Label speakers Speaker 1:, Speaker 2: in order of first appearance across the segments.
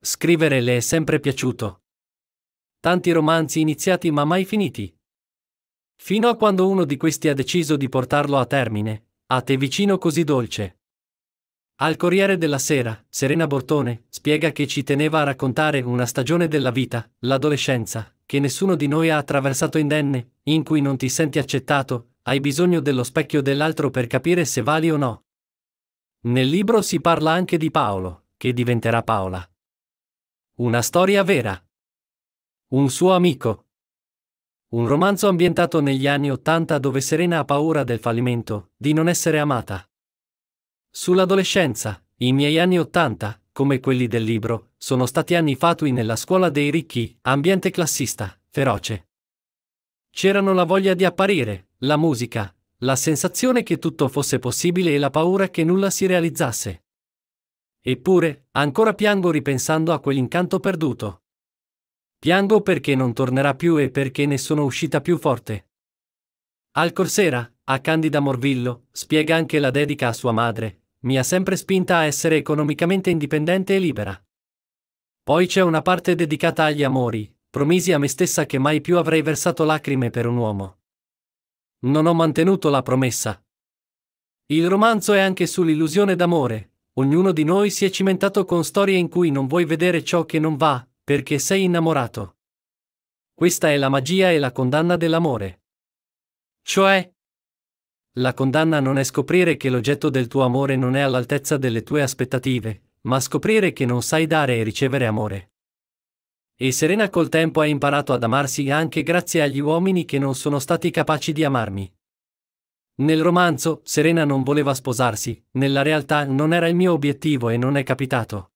Speaker 1: Scrivere le è sempre piaciuto. Tanti romanzi iniziati ma mai finiti. Fino a quando uno di questi ha deciso di portarlo a termine, a te vicino così dolce. Al Corriere della Sera, Serena Bortone spiega che ci teneva a raccontare una stagione della vita, l'adolescenza, che nessuno di noi ha attraversato indenne, in cui non ti senti accettato, hai bisogno dello specchio dell'altro per capire se vali o no. Nel libro si parla anche di Paolo, che diventerà Paola. Una storia vera. Un suo amico. Un romanzo ambientato negli anni Ottanta dove Serena ha paura del fallimento, di non essere amata. Sull'adolescenza, i miei anni Ottanta, come quelli del libro, sono stati anni fatui nella scuola dei ricchi, ambiente classista, feroce. C'erano la voglia di apparire, la musica, la sensazione che tutto fosse possibile e la paura che nulla si realizzasse. Eppure, ancora piango ripensando a quell'incanto perduto. Piango perché non tornerà più e perché ne sono uscita più forte. Al Corsera, a Candida Morvillo, spiega anche la dedica a sua madre, mi ha sempre spinta a essere economicamente indipendente e libera. Poi c'è una parte dedicata agli amori, promisi a me stessa che mai più avrei versato lacrime per un uomo. Non ho mantenuto la promessa. Il romanzo è anche sull'illusione d'amore, Ognuno di noi si è cimentato con storie in cui non vuoi vedere ciò che non va, perché sei innamorato. Questa è la magia e la condanna dell'amore. Cioè, la condanna non è scoprire che l'oggetto del tuo amore non è all'altezza delle tue aspettative, ma scoprire che non sai dare e ricevere amore. E Serena col tempo ha imparato ad amarsi anche grazie agli uomini che non sono stati capaci di amarmi. Nel romanzo, Serena non voleva sposarsi, nella realtà non era il mio obiettivo e non è capitato.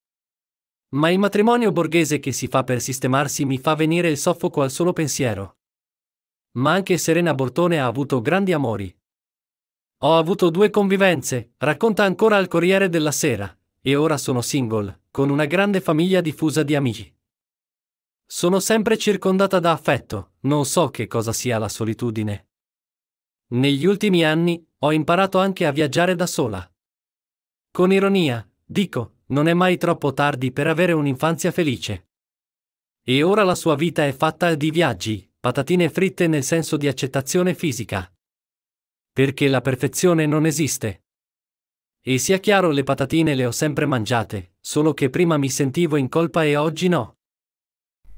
Speaker 1: Ma il matrimonio borghese che si fa per sistemarsi mi fa venire il soffoco al solo pensiero. Ma anche Serena Bortone ha avuto grandi amori. Ho avuto due convivenze, racconta ancora al Corriere della Sera, e ora sono single, con una grande famiglia diffusa di amici. Sono sempre circondata da affetto, non so che cosa sia la solitudine. Negli ultimi anni, ho imparato anche a viaggiare da sola. Con ironia, dico, non è mai troppo tardi per avere un'infanzia felice. E ora la sua vita è fatta di viaggi, patatine fritte nel senso di accettazione fisica. Perché la perfezione non esiste. E sia chiaro le patatine le ho sempre mangiate, solo che prima mi sentivo in colpa e oggi no.